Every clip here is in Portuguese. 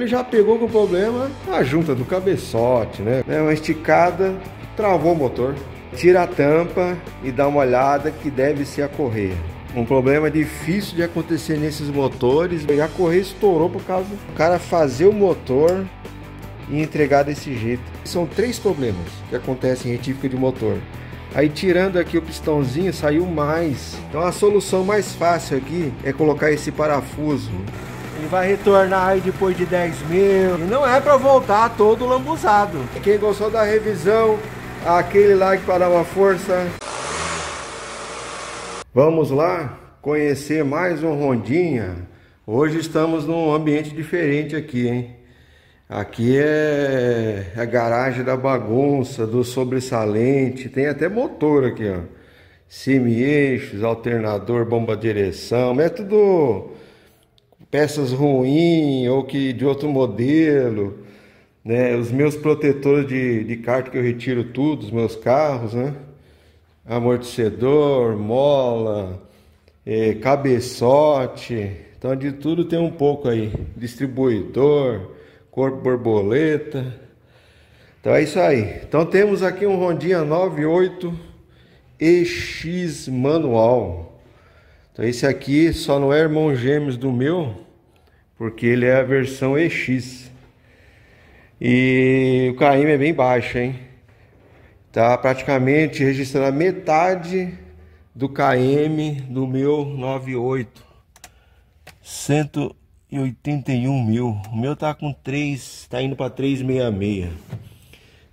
Ele já pegou com o problema a junta do cabeçote, né? É uma esticada, travou o motor. Tira a tampa e dá uma olhada que deve ser a correia. Um problema difícil de acontecer nesses motores. A correia estourou por causa do cara fazer o motor e entregar desse jeito. São três problemas que acontecem em retífica de motor. Aí tirando aqui o pistãozinho saiu mais. Então a solução mais fácil aqui é colocar esse parafuso vai retornar aí depois de 10 mil. E não é para voltar todo lambuzado. Quem gostou da revisão, aquele like para dar uma força. Vamos lá conhecer mais um Rondinha. Hoje estamos num ambiente diferente aqui, hein? Aqui é a é garagem da bagunça, do sobressalente, tem até motor aqui, ó. Semi-eixos, alternador, bomba direção, método peças ruins ou que de outro modelo, né? Os meus protetores de, de carta que eu retiro tudo, os meus carros, né? Amortecedor, mola, é, cabeçote, então de tudo tem um pouco aí, distribuidor, corpo borboleta. Então é isso aí. Então temos aqui um Rondinha 98 EX manual. Então esse aqui só não é irmão gêmeos do meu, porque ele é a versão EX. E o KM é bem baixo, hein? Tá praticamente registrando a metade do KM do meu 98. 181 mil. O meu tá com 3, tá indo para 366.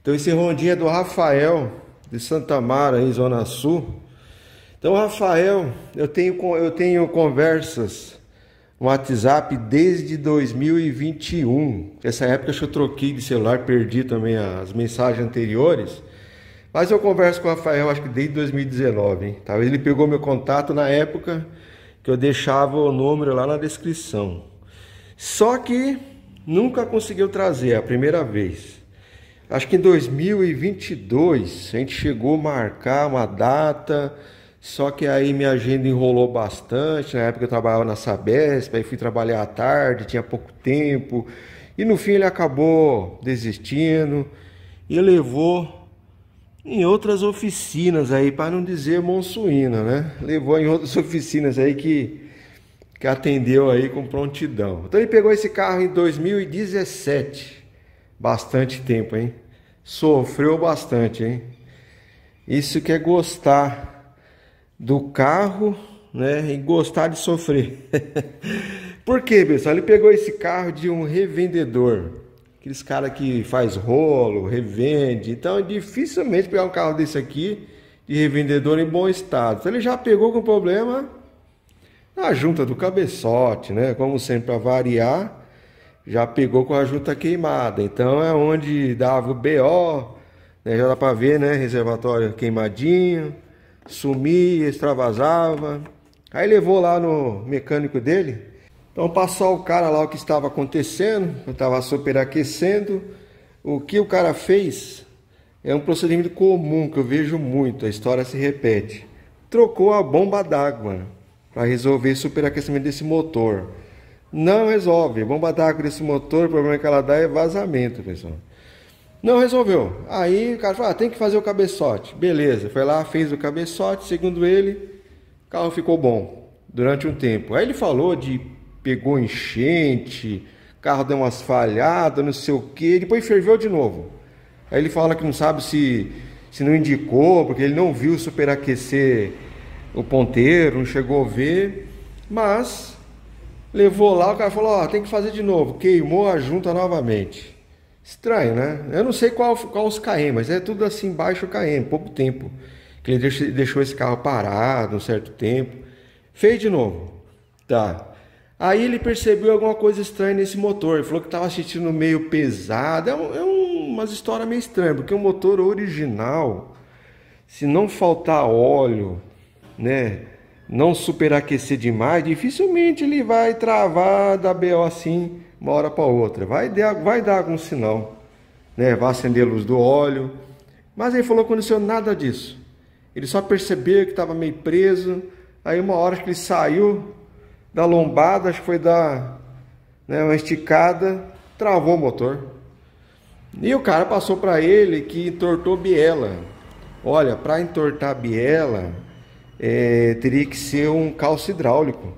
Então esse rondinho é do Rafael de Santa Mara, em Zona Sul. Então, Rafael, eu tenho eu tenho conversas WhatsApp desde 2021. Essa época eu troquei de celular, perdi também as mensagens anteriores. Mas eu converso com o Rafael acho que desde 2019. Hein? Talvez ele pegou meu contato na época que eu deixava o número lá na descrição. Só que nunca conseguiu trazer, é a primeira vez. Acho que em 2022 a gente chegou a marcar uma data só que aí minha agenda enrolou bastante. Na época eu trabalhava na Sabesp, aí fui trabalhar à tarde, tinha pouco tempo. E no fim ele acabou desistindo e levou em outras oficinas aí, para não dizer monsuína, né? Levou em outras oficinas aí que, que atendeu aí com prontidão. Então ele pegou esse carro em 2017. Bastante tempo, hein? Sofreu bastante, hein? Isso que é gostar do carro, né? E gostar de sofrer. Por quê, pessoal? Ele pegou esse carro de um revendedor. Aqueles cara que faz rolo, revende. Então, é dificilmente pegar um carro desse aqui de revendedor em bom estado. Então, ele já pegou com problema na junta do cabeçote, né? Como sempre, para variar já pegou com a junta queimada. Então é onde dava o BO, né? já dá para ver, né? Reservatório queimadinho sumia, extravasava. Aí levou lá no mecânico dele. Então passou o cara lá o que estava acontecendo, estava superaquecendo. O que o cara fez é um procedimento comum que eu vejo muito, a história se repete. Trocou a bomba d'água para resolver o superaquecimento desse motor. Não resolve. Bomba d'água desse motor, o problema que ela dá é vazamento, pessoal. Não resolveu. Aí o cara falou: ah, tem que fazer o cabeçote. Beleza, foi lá, fez o cabeçote. Segundo ele, o carro ficou bom durante um tempo. Aí ele falou de pegou enchente, carro deu umas falhadas, não sei o que, depois ferveu de novo. Aí ele fala que não sabe se, se não indicou, porque ele não viu superaquecer o ponteiro, não chegou a ver, mas levou lá, o cara falou: ó, oh, tem que fazer de novo, queimou a junta novamente. Estranho, né? Eu não sei qual, qual os KM, mas é tudo assim, baixo KM, pouco tempo. Que ele deixou esse carro parado um certo tempo. Fez de novo. Tá. Aí ele percebeu alguma coisa estranha nesse motor. Ele falou que estava assistindo meio pesado. É, um, é um, umas histórias meio estranhas, porque o motor original, se não faltar óleo, né? Não superaquecer demais, dificilmente ele vai travar da BO assim uma hora para outra. Vai dar, vai dar algum sinal, né? Vai acender a luz do óleo. Mas ele falou que não aconteceu nada disso. Ele só percebeu que estava meio preso. Aí uma hora que ele saiu da lombada, acho que foi dar né, uma esticada, travou o motor. E o cara passou para ele que entortou biela. Olha, para entortar biela, é, teria que ser um calço hidráulico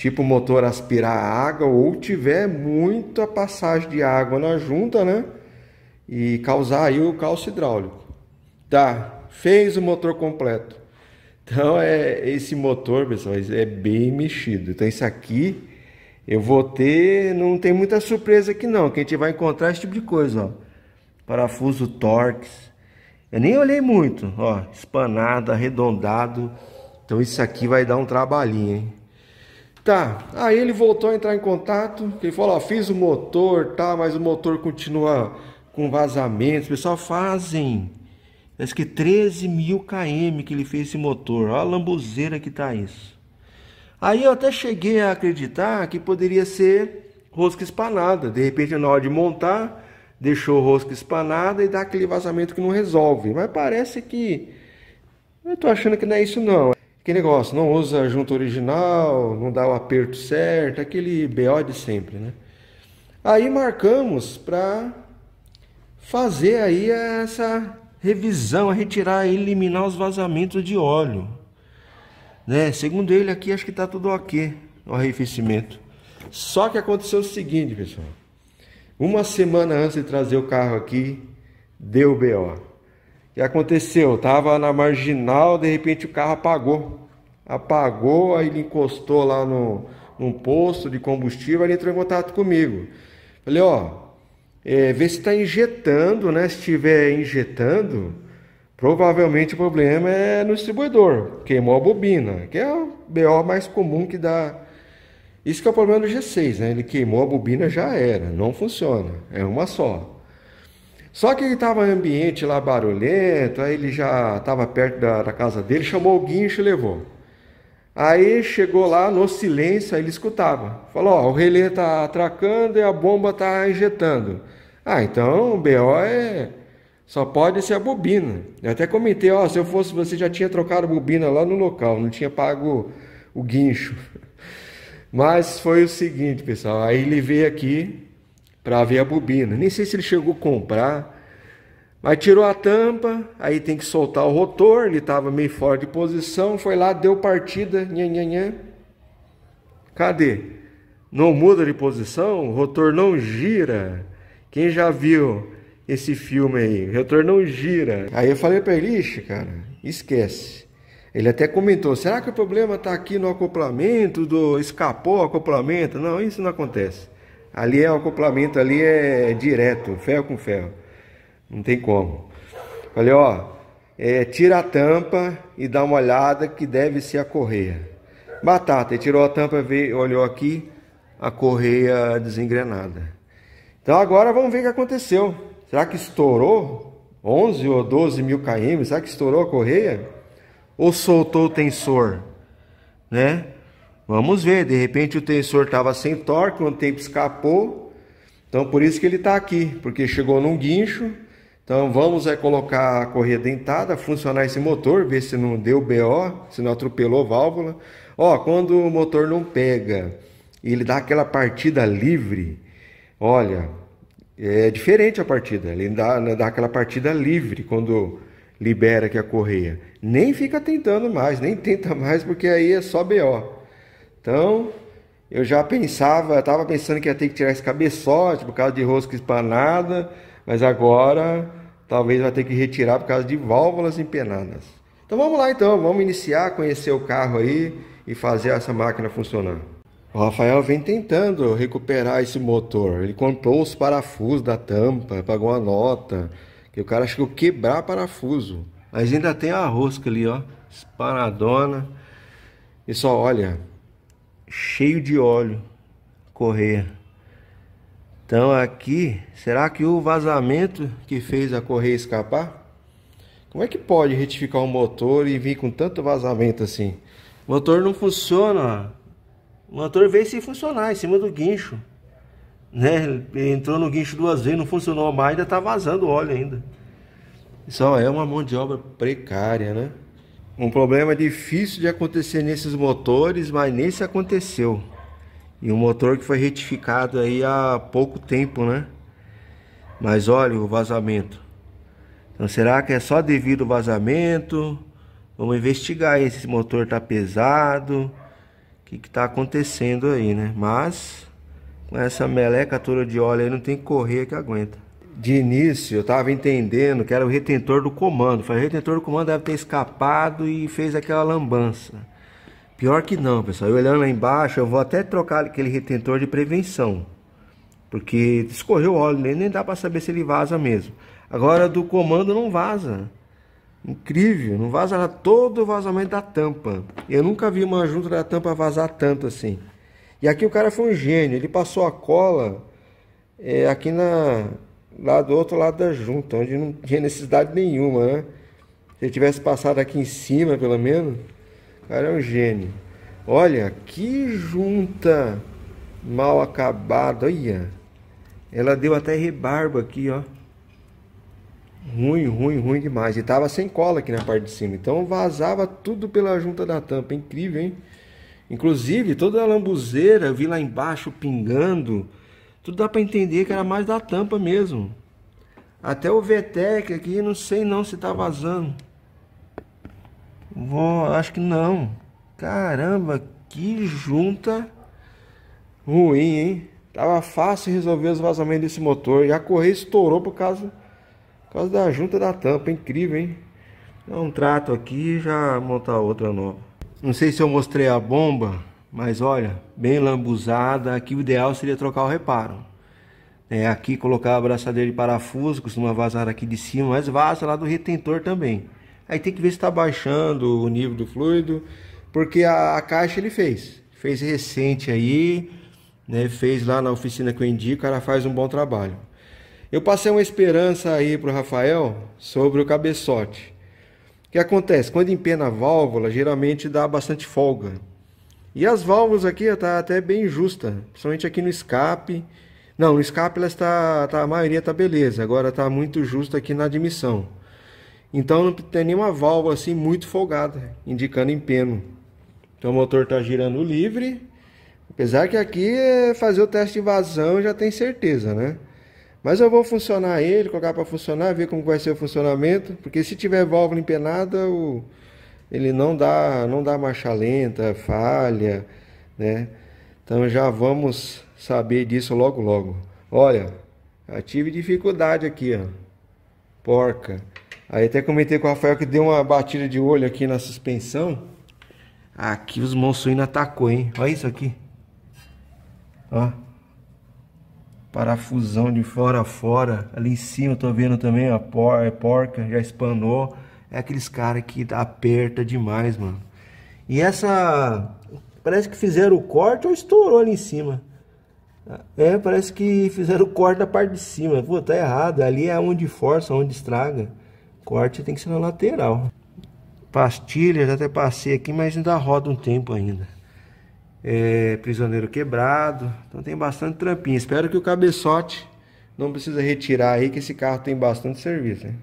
tipo motor aspirar água ou tiver muita passagem de água na junta, né? E causar aí o calço hidráulico. Tá, fez o motor completo. Então é esse motor, pessoal, é bem mexido. Então isso aqui eu vou ter, não tem muita surpresa aqui não, que a gente vai encontrar esse tipo de coisa, ó. Parafuso Torx. Eu nem olhei muito, ó, espanado, arredondado. Então isso aqui vai dar um trabalhinho, hein? Tá, aí ele voltou a entrar em contato, ele falou, ó, fiz o motor, tá, mas o motor continua com vazamentos, pessoal, fazem, parece que 13 mil km que ele fez esse motor, olha a lambuzeira que tá isso. Aí eu até cheguei a acreditar que poderia ser rosca espanada, de repente na hora de montar, deixou rosca espanada e dá aquele vazamento que não resolve, mas parece que, eu tô achando que não é isso não, que negócio, não usa a junta original, não dá o aperto certo, aquele BO de sempre, né? Aí marcamos para fazer aí essa revisão, retirar e eliminar os vazamentos de óleo. Né? Segundo ele aqui, acho que está tudo ok no arrefecimento. Só que aconteceu o seguinte, pessoal. Uma semana antes de trazer o carro aqui, deu BO que aconteceu? Tava na marginal, de repente o carro apagou. Apagou, aí ele encostou lá no, num posto de combustível, ele entrou em contato comigo. Falei, ó, é, vê se está injetando, né? Se estiver injetando, provavelmente o problema é no distribuidor. Queimou a bobina, que é o BO mais comum que dá. Isso que é o problema do G6, né? Ele queimou a bobina, já era, não funciona, é uma só. Só que ele estava em ambiente lá barulhento, aí ele já estava perto da, da, casa dele, chamou o guincho e levou. Aí chegou lá no silêncio, aí ele escutava. Falou: Ó, o relé está atracando e a bomba está injetando. Ah, então o BO é. Só pode ser a bobina. Eu até comentei: Ó, se eu fosse você já tinha trocado a bobina lá no local, não tinha pago o guincho. Mas foi o seguinte, pessoal: aí ele veio aqui, para ver a bobina. Nem sei se ele chegou a comprar, mas tirou a tampa, aí tem que soltar o rotor, ele estava meio fora de posição, foi lá, deu partida, nhan, Cadê? Não muda de posição, o rotor não gira. Quem já viu esse filme aí? O rotor não gira. Aí eu falei para ele, Ixi, cara, esquece. Ele até comentou, será que o problema está aqui no acoplamento, do escapou o acoplamento? Não, isso não acontece. Ali é o acoplamento, ali é, é direto, ferro com ferro. Não tem como. Olha, ó, é, tira a tampa e dá uma olhada que deve ser a correia. Batata, ele tirou a tampa, veio, olhou aqui, a correia desengrenada. Então agora vamos ver o que aconteceu. Será que estourou 11 ou 12 mil km? Será que estourou a correia? Ou soltou o tensor, né? Vamos ver, de repente o tensor estava sem torque, o tempo escapou. Então por isso que ele está aqui, porque chegou num guincho. Então vamos aí é, colocar a correia dentada, funcionar esse motor, ver se não deu BO, se não atropelou a válvula. Ó, quando o motor não pega, ele dá aquela partida livre. Olha, é diferente a partida, ele dá, né, dá aquela partida livre quando libera aqui a correia. Nem fica tentando mais, nem tenta mais, porque aí é só BO. Então, eu já pensava, eu estava pensando que ia ter que tirar esse cabeçote por causa de rosca espanada, mas agora talvez vai ter que retirar por causa de válvulas empenadas. Então vamos lá então, vamos iniciar, a conhecer o carro aí e fazer essa máquina funcionar. O Rafael vem tentando recuperar esse motor. Ele comprou os parafusos da tampa, pagou a nota, que o cara chegou a é quebrar parafuso. Mas ainda tem a rosca ali, ó, espanadona. E só olha, cheio de óleo correr. Então aqui, será que o vazamento que fez a correia escapar? Como é que pode retificar o um motor e vir com tanto vazamento assim? O motor não funciona. O motor veio sem funcionar em cima do guincho. Né? entrou no guincho duas vezes, não funcionou mais, ainda está vazando óleo ainda. Só é uma mão de obra precária, né? Um problema difícil de acontecer nesses motores, mas nem se aconteceu. E um motor que foi retificado aí há pouco tempo, né? Mas olha o vazamento. Então será que é só devido ao vazamento? Vamos investigar aí se esse motor tá pesado. O que que tá acontecendo aí, né? Mas com essa meleca toda de óleo aí não tem que correr que aguenta de início eu tava entendendo que era o retentor do comando. Falei, o retentor do comando deve ter escapado e fez aquela lambança. Pior que não, pessoal. Eu olhando lá embaixo, eu vou até trocar aquele retentor de prevenção. Porque escorreu óleo nele, nem dá para saber se ele vaza mesmo. Agora do comando não vaza. Incrível, não vaza todo o vazamento da tampa. Eu nunca vi uma junta da tampa vazar tanto assim. E aqui o cara foi um gênio, ele passou a cola é, aqui na lá do outro lado da junta, onde não tinha necessidade nenhuma, né? Se ele tivesse passado aqui em cima, pelo menos, o cara é um gênio. Olha, que junta mal acabada, olha. Ela deu até rebarbo aqui, ó. Ruim, ruim, ruim demais. E tava sem cola aqui na parte de cima. Então vazava tudo pela junta da tampa. Incrível, hein? Inclusive, toda a lambuzeira, eu vi lá embaixo pingando tudo dá para entender que era mais da tampa mesmo. Até o VTEC aqui, não sei não se tá vazando. Vou, acho que não. Caramba, que junta ruim, hein? Tava fácil resolver os vazamentos desse motor. E a correia estourou por causa, por causa da junta da tampa. Incrível, hein? Dá é um trato aqui já montar outra nova. Não sei se eu mostrei a bomba mas olha, bem lambuzada, aqui o ideal seria trocar o reparo. É, aqui colocar a braçadeira de parafuso, costuma vazar aqui de cima, mas vaza lá do retentor também. Aí tem que ver se está baixando o nível do fluido, porque a, a caixa ele fez. Fez recente aí, né, fez lá na oficina que eu indico, ela faz um bom trabalho. Eu passei uma esperança aí para o Rafael sobre o cabeçote. O que acontece? Quando empena a válvula, geralmente dá bastante folga. E as válvulas aqui está até bem justa, principalmente aqui no escape. Não, no escape ela está, tá, a maioria está beleza, agora está muito justa aqui na admissão. Então não tem nenhuma válvula assim muito folgada, indicando empeno. Então o motor está girando livre, apesar que aqui eh, fazer o teste de vazão já tem certeza, né? Mas eu vou funcionar ele, colocar para funcionar, ver como vai ser o funcionamento, porque se tiver válvula empenada, o ele não dá, não dá marcha lenta, falha, né? Então já vamos saber disso logo logo. Olha, já tive dificuldade aqui, ó. Porca. Aí até comentei com o Rafael que deu uma batida de olho aqui na suspensão. Aqui os monsuínos atacou, hein? Olha isso aqui. Ó. Parafusão de fora a fora. Ali em cima eu tô vendo também, a Por, porca, já espanou é aqueles caras que aperta demais, mano. E essa. Parece que fizeram o corte ou estourou ali em cima. É, parece que fizeram o corte da parte de cima. Pô, tá errado. Ali é onde força, onde estraga. Corte tem que ser na lateral. Pastilha, já até passei aqui, mas ainda roda um tempo ainda. É, prisioneiro quebrado. Então tem bastante trampinha. Espero que o cabeçote não precisa retirar aí, que esse carro tem bastante serviço, né?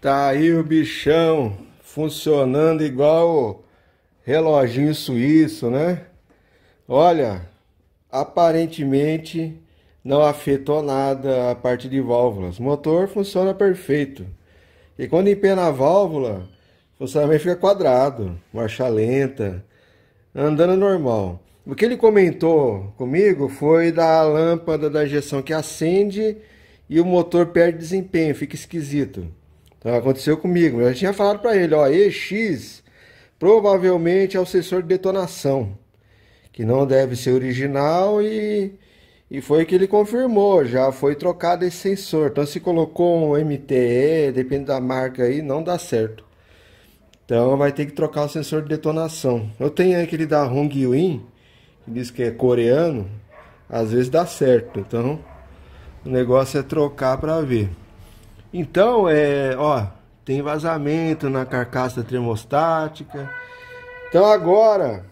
Tá aí o bichão funcionando igual reloginho suíço, né? Olha, aparentemente não afetou nada a parte de válvulas. motor funciona perfeito. E quando empena a válvula, o funcionamento fica quadrado, marcha lenta, andando normal. O que ele comentou comigo foi da lâmpada da injeção que acende e o motor perde desempenho, fica esquisito. Aconteceu comigo. Eu já tinha falado para ele, ó, EX provavelmente é o sensor de detonação, que não deve ser original e e foi que ele confirmou, já foi trocado esse sensor. Então se colocou um MTE, depende da marca aí, não dá certo. Então vai ter que trocar o sensor de detonação. Eu tenho aquele da Hongyuin, que diz que é coreano, às vezes dá certo. Então o negócio é trocar para ver. Então, é, ó, tem vazamento na carcaça termostática. Então agora,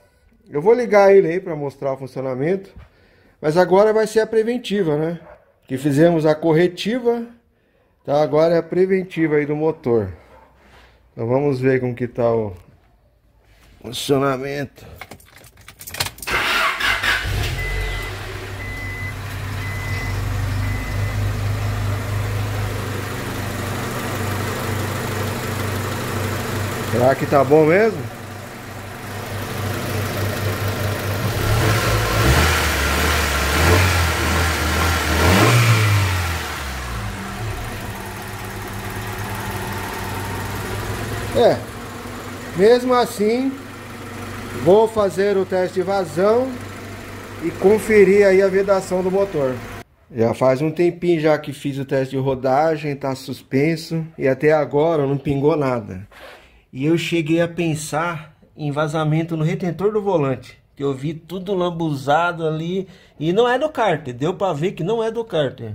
eu vou ligar ele aí para mostrar o funcionamento. Mas agora vai ser a preventiva, né? Que fizemos a corretiva, tá? Agora é a preventiva aí do motor. Então vamos ver como que tá o funcionamento. Será que tá bom mesmo? É, mesmo assim, vou fazer o teste de vazão e conferir aí a vedação do motor. Já faz um tempinho já que fiz o teste de rodagem, tá suspenso e até agora não pingou nada. E eu cheguei a pensar em vazamento no retentor do volante. Que eu vi tudo lambuzado ali. E não é do cárter. Deu para ver que não é do cárter.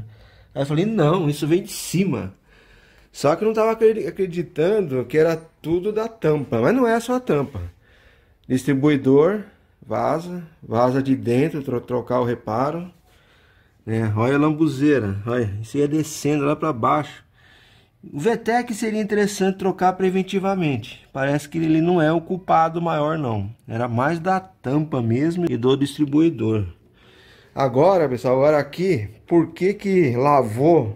Aí eu falei, não, isso vem de cima. Só que eu não estava acreditando que era tudo da tampa. Mas não é só a tampa. Distribuidor, vaza, vaza de dentro, tro trocar o reparo. né olha a lambuzeira, olha, isso ia é descendo lá para baixo. O VTEC seria interessante trocar preventivamente. Parece que ele não é o culpado maior não. Era mais da tampa mesmo e do distribuidor. Agora, pessoal, agora aqui, por que que lavou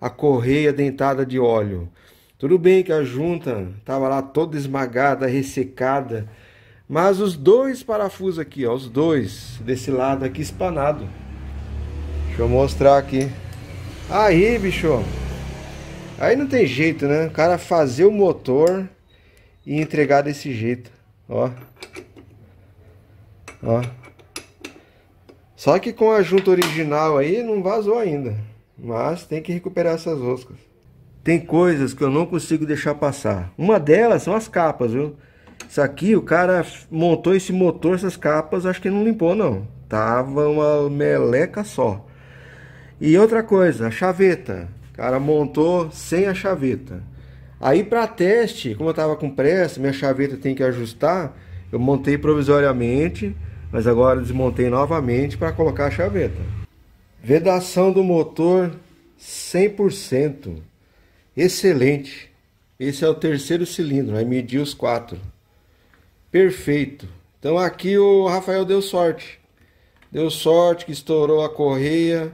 a correia dentada de óleo? Tudo bem que a junta estava lá toda esmagada, ressecada, mas os dois parafusos aqui, ó, os dois desse lado aqui espanado. Deixa eu mostrar aqui. Aí, bicho, Aí não tem jeito, né? O cara fazer o motor e entregar desse jeito. Ó. Ó. Só que com a junta original aí não vazou ainda. Mas tem que recuperar essas roscas. Tem coisas que eu não consigo deixar passar. Uma delas são as capas, viu? Isso aqui, o cara montou esse motor, essas capas, acho que não limpou não. Tava uma meleca só. E outra coisa, a chaveta cara montou sem a chaveta. Aí para teste, como eu tava com pressa, minha chaveta tem que ajustar, eu montei provisoriamente, mas agora desmontei novamente para colocar a chaveta. Vedação do motor 100%. Excelente. Esse é o terceiro cilindro, vai medir os quatro. Perfeito. Então aqui o Rafael deu sorte. Deu sorte que estourou a correia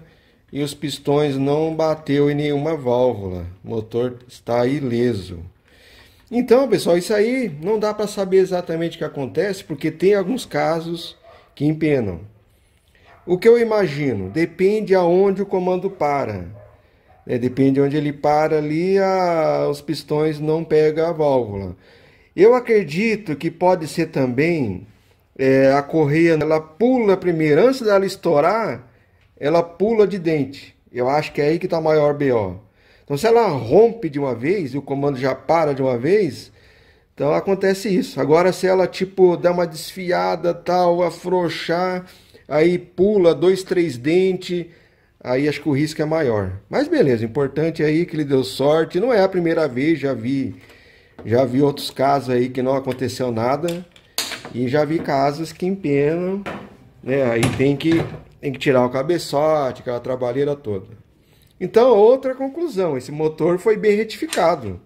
e os pistões não bateu em nenhuma válvula. O motor está ileso. Então, pessoal, isso aí não dá para saber exatamente o que acontece, porque tem alguns casos que empenam. O que eu imagino? Depende aonde o comando para. É, depende onde ele para ali, a, os pistões não pegam a válvula. Eu acredito que pode ser também é, a correia, ela pula primeiro, antes dela estourar, ela pula de dente. Eu acho que é aí que está maior BO. Então, se ela rompe de uma vez e o comando já para de uma vez, então acontece isso. Agora, se ela tipo dá uma desfiada, tal, afrouxar, aí pula dois, três dentes, aí acho que o risco é maior. Mas beleza, importante é aí que ele deu sorte. Não é a primeira vez, já vi, já vi outros casos aí que não aconteceu nada e já vi casos que empenam, né? Aí tem que tem que tirar o cabeçote, aquela trabalheira toda. Então, outra conclusão, esse motor foi bem retificado.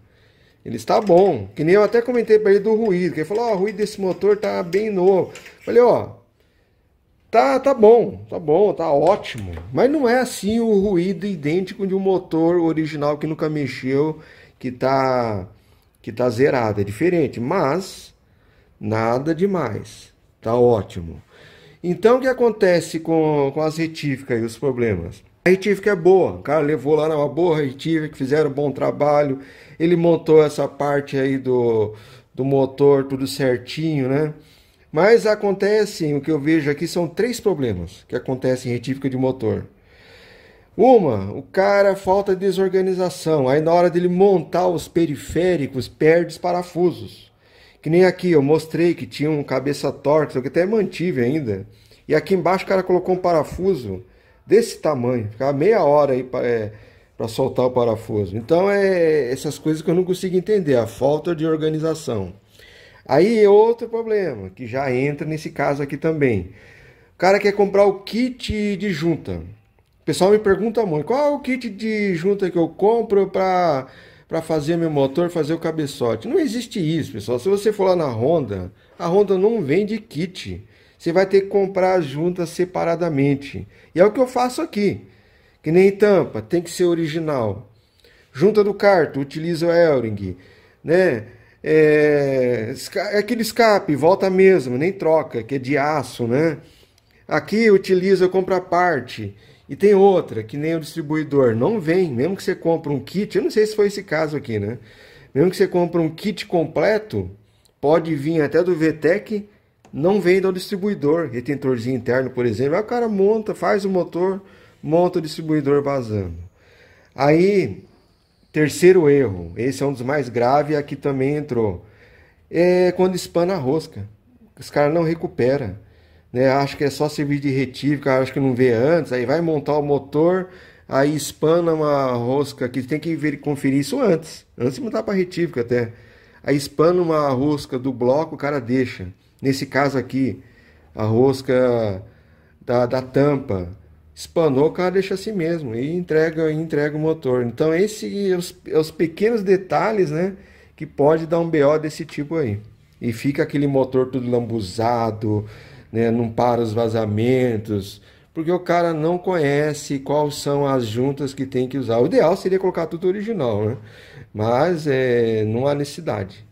Ele está bom. Que nem eu até comentei para ele do ruído, que ele falou, ó, oh, o ruído desse motor tá bem novo. Falei, ó, oh, tá, tá bom, tá bom, tá ótimo. Mas não é assim o ruído idêntico de um motor original que nunca mexeu, que tá, que tá zerado, é diferente. Mas, nada demais, tá ótimo. Então o que acontece com, com as retíficas e os problemas? A retífica é boa, o cara levou lá uma boa retífica, fizeram um bom trabalho, ele montou essa parte aí do, do motor tudo certinho, né? Mas acontecem, o que eu vejo aqui são três problemas que acontecem em retífica de motor. Uma, o cara falta desorganização, aí na hora dele montar os periféricos perde os parafusos. Que nem aqui, eu mostrei que tinha um cabeça torta, que até mantive ainda. E aqui embaixo o cara colocou um parafuso desse tamanho. Ficava meia hora aí para é, soltar o parafuso. Então é essas coisas que eu não consigo entender. A falta de organização. Aí é outro problema, que já entra nesse caso aqui também. O cara quer comprar o kit de junta. O pessoal me pergunta muito, qual é o kit de junta que eu compro para para fazer meu motor, fazer o cabeçote. Não existe isso, pessoal. Se você for lá na Honda, a Honda não vende kit. Você vai ter que comprar as juntas separadamente. E é o que eu faço aqui. Que nem tampa, tem que ser original. Junta do carto, utiliza o Elring, né? É, é, aquele escape, volta mesmo, nem troca, que é de aço, né? Aqui utiliza, compra parte. E tem outra, que nem o distribuidor não vem, mesmo que você compre um kit, eu não sei se foi esse caso aqui, né? Mesmo que você compre um kit completo, pode vir até do VTEC, não vem do distribuidor, retentorzinho interno, por exemplo. Aí o cara monta, faz o motor, monta o distribuidor vazando. Aí, terceiro erro, esse é um dos mais graves, aqui também entrou. É quando espana a rosca. Os caras não recuperam né? Acho que é só servir de retífica. acho que não vê antes, aí vai montar o motor, aí espana uma rosca que tem que ver, conferir isso antes, antes de montar para retífica. até. Aí espana uma rosca do bloco, o cara deixa. Nesse caso aqui, a rosca da, da tampa espanou, o cara deixa assim mesmo e entrega, entrega o motor. Então esse é os, é os pequenos detalhes, né, que pode dar um BO desse tipo aí. E fica aquele motor tudo lambuzado, né? não para os vazamentos, porque o cara não conhece quais são as juntas que tem que usar. O ideal seria colocar tudo original, né? mas é, não há necessidade,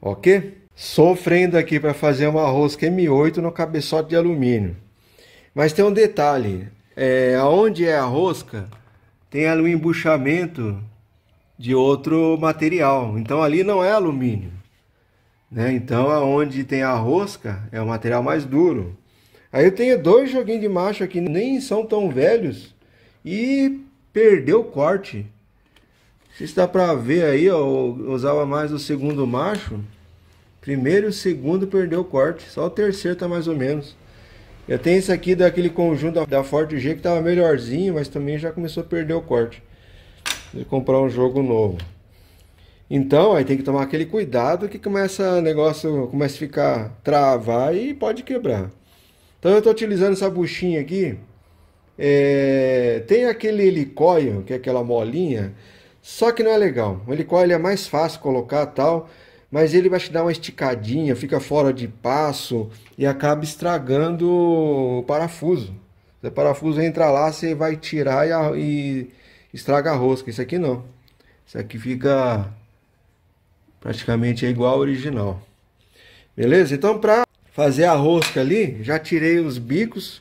ok? Sofrendo aqui para fazer uma rosca M8 no cabeçote de alumínio. Mas tem um detalhe, é, aonde é a rosca, tem ali um embuchamento de outro material. Então ali não é alumínio. Né? Então, aonde tem a rosca, é o material mais duro. Aí eu tenho dois joguinhos de macho aqui, nem são tão velhos. E perdeu o corte. Não sei se dá pra ver aí, ó, eu usava mais o segundo macho. Primeiro e o segundo perdeu o corte. Só o terceiro tá mais ou menos. Eu tenho esse aqui daquele conjunto da Forte G que tava melhorzinho, mas também já começou a perder o corte. Vou comprar um jogo novo. Então, aí tem que tomar aquele cuidado que começa negócio, começa a ficar travar e pode quebrar. Então eu estou utilizando essa buchinha aqui. É, tem aquele helicóio, que é aquela molinha, só que não é legal. O helicóio é mais fácil colocar tal, mas ele vai te dar uma esticadinha, fica fora de passo e acaba estragando o parafuso. Se o parafuso entra lá, você vai tirar e, e estraga a rosca. Isso aqui não. Isso aqui fica praticamente é igual ao original. Beleza? Então, para fazer a rosca ali, já tirei os bicos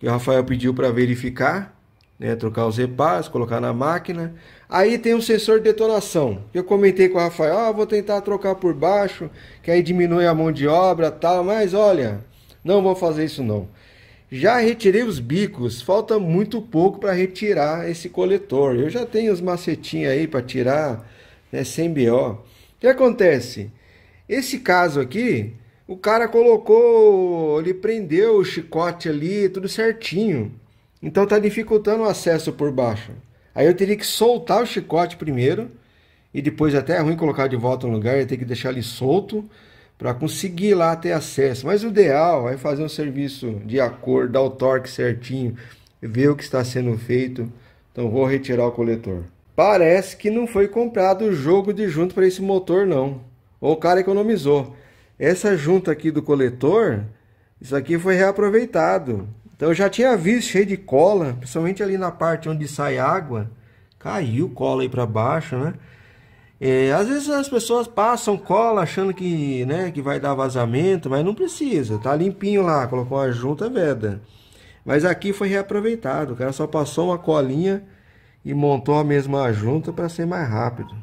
que o Rafael pediu para verificar, né? trocar os reparos, colocar na máquina. Aí tem um sensor de detonação. Eu comentei com o Rafael, ah, vou tentar trocar por baixo, que aí diminui a mão de obra, tal, mas olha, não vou fazer isso não. Já retirei os bicos, falta muito pouco para retirar esse coletor. Eu já tenho os macetinhos aí para tirar, né, sem BO. O que acontece? Esse caso aqui, o cara colocou, ele prendeu o chicote ali, tudo certinho. Então tá dificultando o acesso por baixo. Aí eu teria que soltar o chicote primeiro e depois até é ruim colocar de volta no lugar, tem que deixar ele solto para conseguir lá ter acesso. Mas o ideal é fazer um serviço de acordo, dar o torque certinho, ver o que está sendo feito. Então vou retirar o coletor. Parece que não foi comprado o jogo de junto para esse motor, não. Ou o cara economizou. Essa junta aqui do coletor, isso aqui foi reaproveitado. Então eu já tinha visto cheio de cola, principalmente ali na parte onde sai água. Caiu cola aí para baixo, né? É, às vezes as pessoas passam cola achando que, né, que vai dar vazamento, mas não precisa. Tá limpinho lá, colocou a junta é veda. Mas aqui foi reaproveitado. O cara só passou uma colinha e montou a mesma junta para ser mais rápido.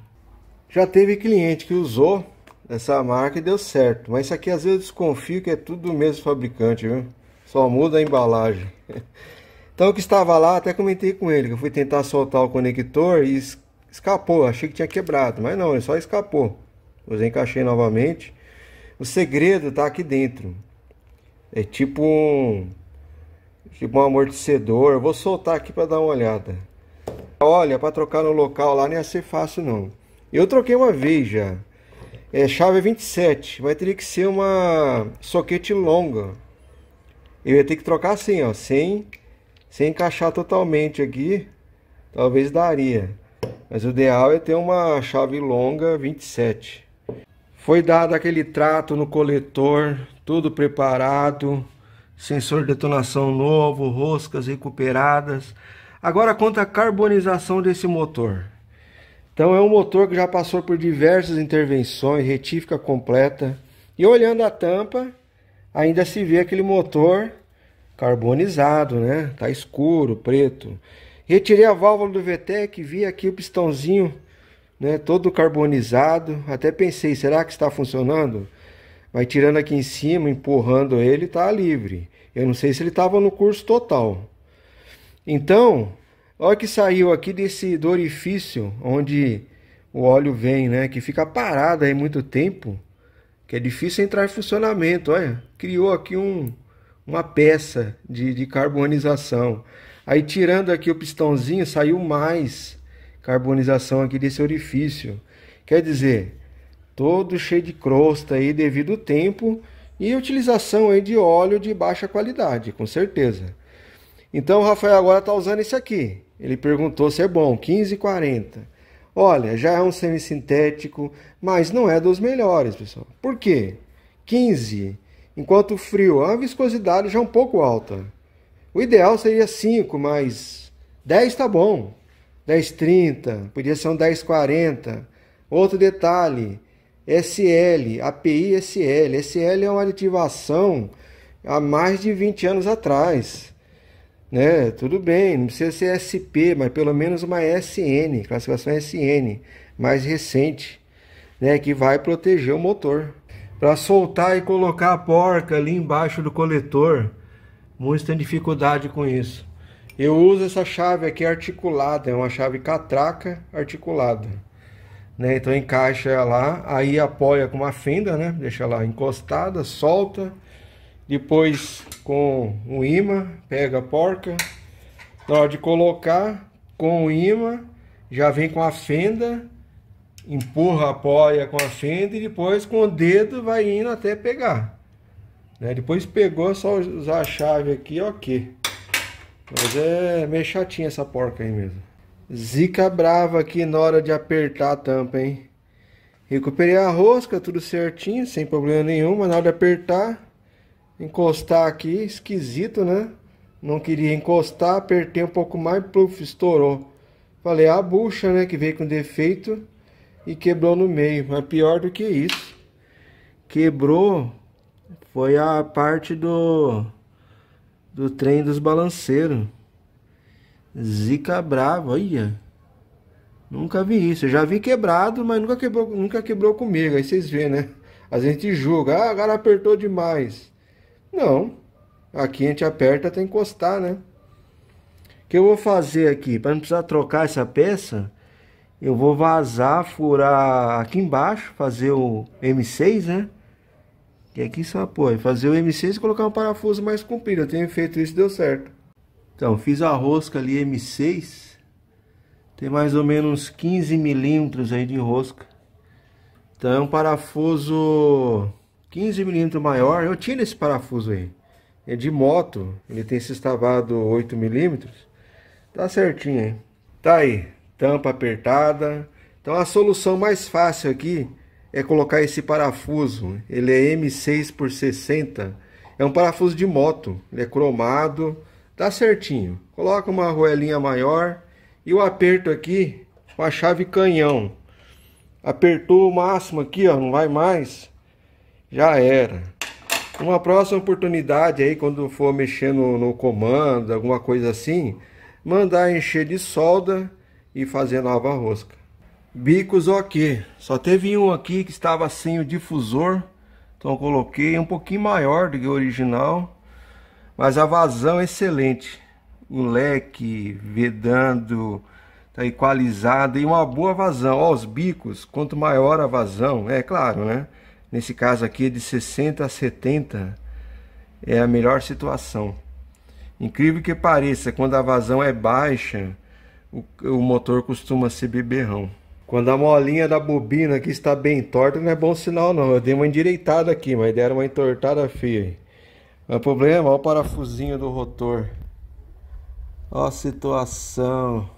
Já teve cliente que usou essa marca e deu certo, mas isso aqui às vezes eu desconfio que é tudo do mesmo fabricante, viu? Só muda a embalagem. Então o que estava lá, até comentei com ele, que eu fui tentar soltar o conector e escapou, achei que tinha quebrado, mas não, ele só escapou. Eu encaixei novamente. O segredo está aqui dentro. É tipo um tipo um amortecedor. Eu vou soltar aqui para dar uma olhada. Olha, para trocar no local lá não ia ser fácil não. Eu troquei uma vez já. É, chave é 27, mas teria que ser uma soquete longa. Eu ia ter que trocar assim, ó, sem, sem encaixar totalmente aqui. Talvez daria. Mas o ideal é ter uma chave longa 27. Foi dado aquele trato no coletor, tudo preparado, sensor de detonação novo, roscas recuperadas, Agora quanto à carbonização desse motor. Então é um motor que já passou por diversas intervenções, retífica completa. E olhando a tampa, ainda se vê aquele motor carbonizado, né? Tá escuro, preto. Retirei a válvula do VTEC, vi aqui o pistãozinho, né, todo carbonizado. Até pensei, será que está funcionando? Vai tirando aqui em cima, empurrando ele, tá livre. Eu não sei se ele estava no curso total. Então, olha que saiu aqui desse do orifício onde o óleo vem, né? Que fica parado aí muito tempo, que é difícil entrar em funcionamento. Olha, criou aqui um, uma peça de, de carbonização. Aí tirando aqui o pistãozinho, saiu mais carbonização aqui desse orifício. Quer dizer, todo cheio de crosta aí devido ao tempo e utilização aí de óleo de baixa qualidade, com certeza. Então o Rafael agora está usando esse aqui. Ele perguntou se é bom, 1540. Olha, já é um semissintético, mas não é dos melhores, pessoal. Por quê? 15, enquanto frio, a viscosidade já é um pouco alta. O ideal seria 5, mas 10 está bom. 10,30, podia ser um 10,40. Outro detalhe, SL, API SL. SL é uma aditivação há mais de 20 anos atrás. Né? Tudo bem, não precisa ser SP, mas pelo menos uma SN, classificação SN, mais recente, né? que vai proteger o motor. Para soltar e colocar a porca ali embaixo do coletor, muitos têm dificuldade com isso. Eu uso essa chave aqui articulada, é uma chave catraca articulada. Né? Então encaixa lá, aí apoia com uma fenda, né? deixa lá encostada, solta, depois com o imã, pega a porca. Na hora de colocar com o imã, já vem com a fenda, empurra, apoia com a fenda e depois com o dedo vai indo até pegar. Né? Depois pegou, é só usar a chave aqui, ok. Mas é meio chatinha essa porca aí mesmo. Zica brava aqui na hora de apertar a tampa, hein? Recuperei a rosca, tudo certinho, sem problema nenhum, mas na hora de apertar, encostar aqui, esquisito, né? Não queria encostar, apertei um pouco mais, pluf, estourou. Falei, a bucha, né, que veio com defeito e quebrou no meio. Mas pior do que isso, quebrou foi a parte do do trem dos balanceiros. Zica brava, olha. Nunca vi isso. Eu já vi quebrado, mas nunca quebrou, nunca quebrou comigo. Aí vocês vê, né? A gente julga, ah, agora apertou demais. Não. Aqui a gente aperta até encostar, né? O que eu vou fazer aqui? Para não precisar trocar essa peça, eu vou vazar, furar aqui embaixo, fazer o M6, né? E aqui só apoio. Fazer o M6 e colocar um parafuso mais comprido. Eu tenho feito isso deu certo. Então, fiz a rosca ali M6. Tem mais ou menos 15 milímetros aí de rosca. Então é um parafuso 15 milímetros maior. Eu tinha esse parafuso aí. É de moto. Ele tem esse estavado 8 milímetros. Tá certinho Tá aí. Tampa apertada. Então a solução mais fácil aqui é colocar esse parafuso. Ele é M6 por 60. É um parafuso de moto. Ele é cromado. Tá certinho. Coloca uma roelinha maior. E o aperto aqui com a chave canhão. Apertou o máximo aqui, ó. Não vai mais já era. Uma próxima oportunidade aí, quando for mexer no, no comando, alguma coisa assim, mandar encher de solda e fazer nova rosca. Bicos ok. Só teve um aqui que estava sem o difusor. Então coloquei um pouquinho maior do que o original. Mas a vazão é excelente. O leque vedando, tá equalizado e uma boa vazão. Ó, os bicos, quanto maior a vazão, é claro, né? nesse caso aqui de 60 a 70 é a melhor situação. Incrível que pareça, quando a vazão é baixa, o, o motor costuma ser beberrão. Quando a molinha da bobina aqui está bem torta, não é bom sinal não. Eu dei uma endireitada aqui, mas deram uma entortada feia. O é problema, olha o parafusinho do rotor. Ó a situação.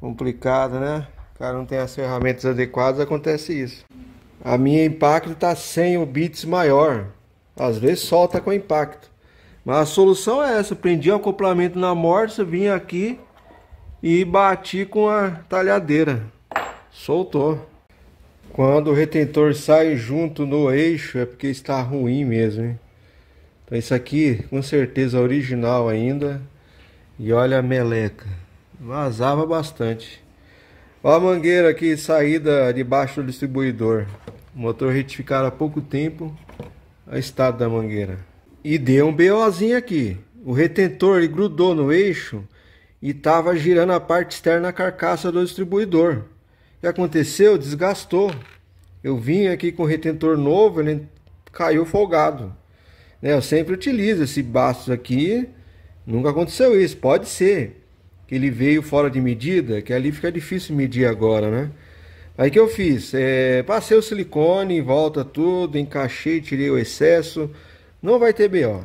Complicada, né? O cara não tem as ferramentas adequadas, acontece isso. A minha impacto está o bits maior. Às vezes solta com impacto. Mas a solução é essa. Prendi o acoplamento na morsa, vim aqui e bati com a talhadeira. Soltou. Quando o retentor sai junto no eixo é porque está ruim mesmo. Hein? Então isso aqui com certeza original ainda. E olha a meleca. Vazava bastante a mangueira aqui, saída debaixo do distribuidor. O motor retificado há pouco tempo, a estado da mangueira. E deu um BOzinho aqui. O retentor ele grudou no eixo e estava girando a parte externa da carcaça do distribuidor. O que aconteceu? Desgastou. Eu vim aqui com o retentor novo, ele caiu folgado. Né, eu sempre utilizo esse baço aqui. Nunca aconteceu isso. Pode ser que ele veio fora de medida, que ali fica difícil medir agora, né? Aí que eu fiz? É, passei o silicone em volta tudo, encaixei, tirei o excesso. Não vai ter BO.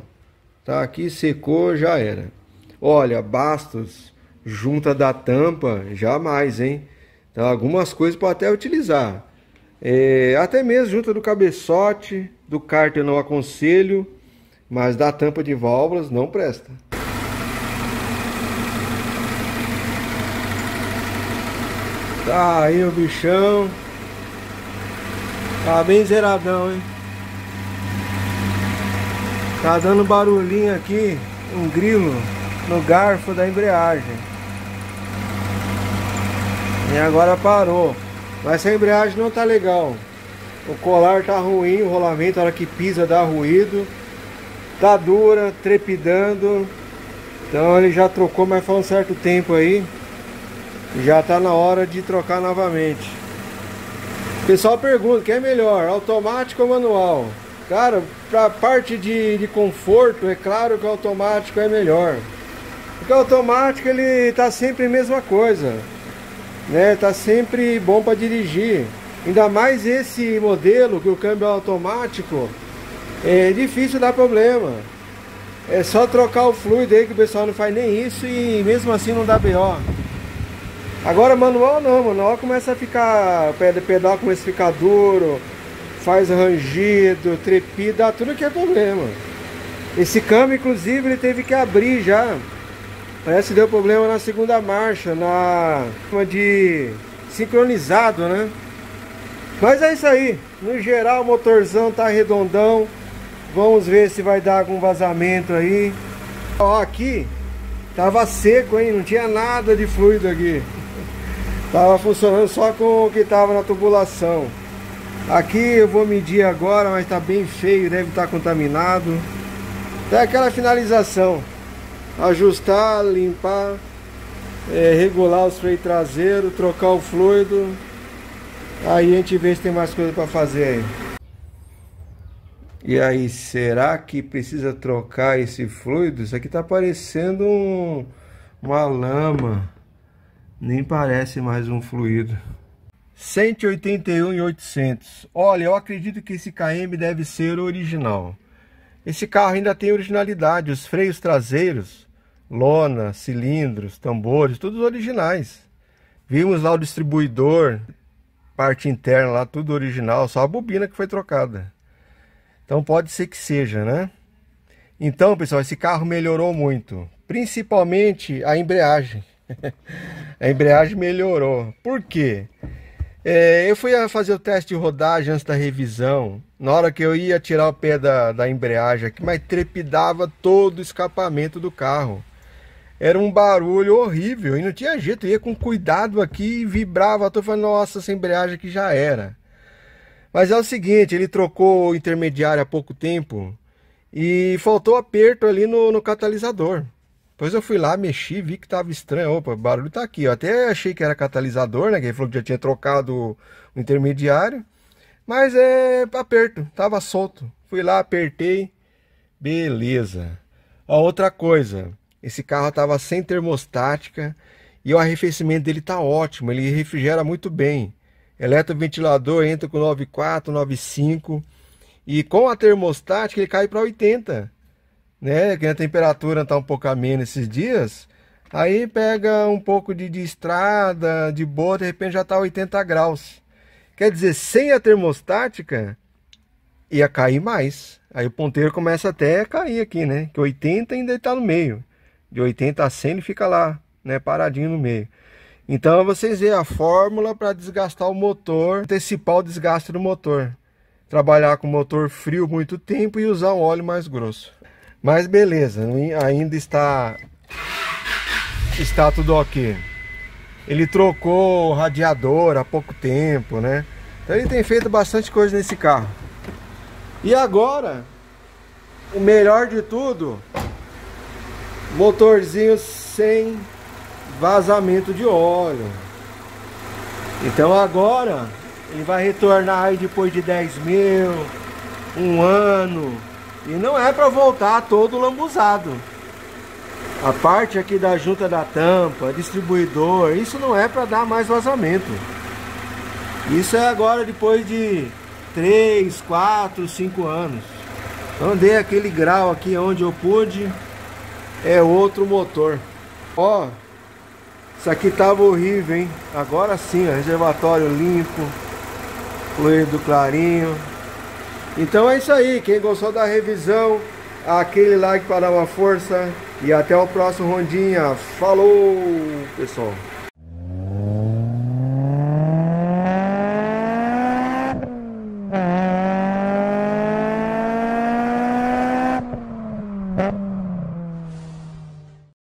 Tá aqui, secou, já era. Olha, bastos, junta da tampa, jamais, hein? Então, algumas coisas para até utilizar. É, até mesmo junta do cabeçote, do cárter não aconselho, mas da tampa de válvulas não presta. Tá aí o bichão. Tá bem zeradão, hein? Tá dando barulhinho aqui, um grilo no garfo da embreagem. E agora parou. Mas a embreagem não tá legal. O colar tá ruim, o rolamento, a hora que pisa dá ruído. Tá dura, trepidando. Então ele já trocou, mas faz um certo tempo aí já está na hora de trocar novamente. O pessoal pergunta, que é melhor, automático ou manual? Cara, para parte de, de conforto, é claro que o automático é melhor. Porque o automático ele tá sempre a mesma coisa, né? Tá sempre bom para dirigir. Ainda mais esse modelo que o câmbio é automático, é difícil dar problema. É só trocar o fluido aí que o pessoal não faz nem isso e mesmo assim não dá BO. Agora manual não, manual começa a ficar. O pedal começa a ficar duro, faz rangido, trepida, tudo que é problema. Esse câmbio, inclusive, ele teve que abrir já. Parece que deu problema na segunda marcha, na de sincronizado, né? Mas é isso aí. No geral, o motorzão tá redondão. Vamos ver se vai dar algum vazamento aí. Ó, aqui tava seco, hein? Não tinha nada de fluido aqui. Tava funcionando só com o que tava na tubulação. Aqui eu vou medir agora, mas tá bem feio, deve estar tá contaminado. Até aquela finalização. Ajustar, limpar, é, regular os freios traseiros, trocar o fluido. Aí a gente vê se tem mais coisa para fazer aí. E aí, será que precisa trocar esse fluido? Isso aqui tá parecendo um, uma lama. Nem parece mais um fluido. 181,800. Olha, eu acredito que esse KM deve ser original. Esse carro ainda tem originalidade. Os freios traseiros, lona, cilindros, tambores, todos originais. Vimos lá o distribuidor, parte interna lá, tudo original, só a bobina que foi trocada. Então pode ser que seja, né? Então, pessoal, esse carro melhorou muito, principalmente a embreagem. a embreagem melhorou. Por quê? É, eu fui fazer o teste de rodagem antes da revisão. Na hora que eu ia tirar o pé da, da embreagem aqui, mas trepidava todo o escapamento do carro. Era um barulho horrível e não tinha jeito. Eu ia com cuidado aqui e vibrava. Eu falando, nossa, essa embreagem aqui já era. Mas é o seguinte, ele trocou o intermediário há pouco tempo e faltou aperto ali no, no catalisador. Depois eu fui lá, mexi, vi que tava estranho. Opa, o barulho tá aqui. Eu até achei que era catalisador, né? Que ele falou que já tinha trocado o intermediário. Mas é aperto, tava solto. Fui lá, apertei. Beleza. Ó, outra coisa. Esse carro tava sem termostática e o arrefecimento dele tá ótimo. Ele refrigera muito bem. Eletroventilador entra com 9,4, 9,5. E com a termostática ele cai para 80 né? Que a temperatura está um pouco amena esses dias. Aí pega um pouco de, de estrada, de boa, de repente já está 80 graus. Quer dizer, sem a termostática, ia cair mais. Aí o ponteiro começa até a cair aqui, né? Que 80 ainda está no meio. De 80 a 100 ele fica lá, né? Paradinho no meio. Então é vocês veem a fórmula para desgastar o motor, antecipar o desgaste do motor. Trabalhar com o motor frio muito tempo e usar um óleo mais grosso. Mas beleza, ainda está está tudo ok. Ele trocou o radiador há pouco tempo, né? Então ele tem feito bastante coisa nesse carro. E agora, o melhor de tudo, motorzinho sem vazamento de óleo. Então agora ele vai retornar aí depois de 10 mil, um ano, e não é para voltar todo lambuzado. A parte aqui da junta da tampa, distribuidor, isso não é para dar mais vazamento. Isso é agora depois de 3, 4, 5 anos. Andei aquele grau aqui onde eu pude. É outro motor. Ó, isso aqui tava horrível, hein? Agora sim, ó, reservatório limpo, fluido clarinho. Então é isso aí. Quem gostou da revisão, aquele like para dar uma força. E até o próximo Rondinha. Falou, pessoal!